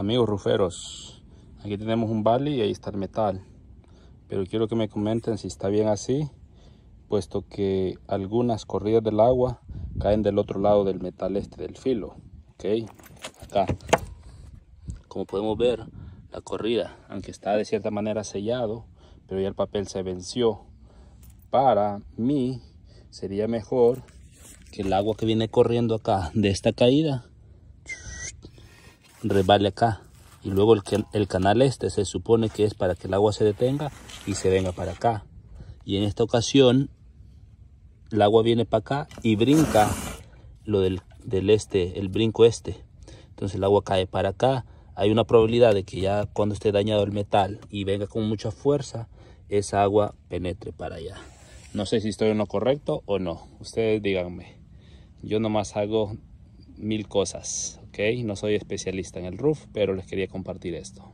Amigos ruferos, aquí tenemos un bali y ahí está el metal. Pero quiero que me comenten si está bien así, puesto que algunas corridas del agua caen del otro lado del metal este del filo. Ok, acá. Como podemos ver, la corrida, aunque está de cierta manera sellado, pero ya el papel se venció. Para mí sería mejor que el agua que viene corriendo acá de esta caída resbale acá. Y luego el, el canal este se supone que es para que el agua se detenga y se venga para acá. Y en esta ocasión el agua viene para acá y brinca lo del, del, este, el brinco este. Entonces el agua cae para acá. Hay una probabilidad de que ya cuando esté dañado el metal y venga con mucha fuerza, esa agua penetre para allá. No sé si estoy en lo correcto o no. Ustedes díganme. Yo nomás hago mil cosas, ¿ok? No soy especialista en el roof, pero les quería compartir esto.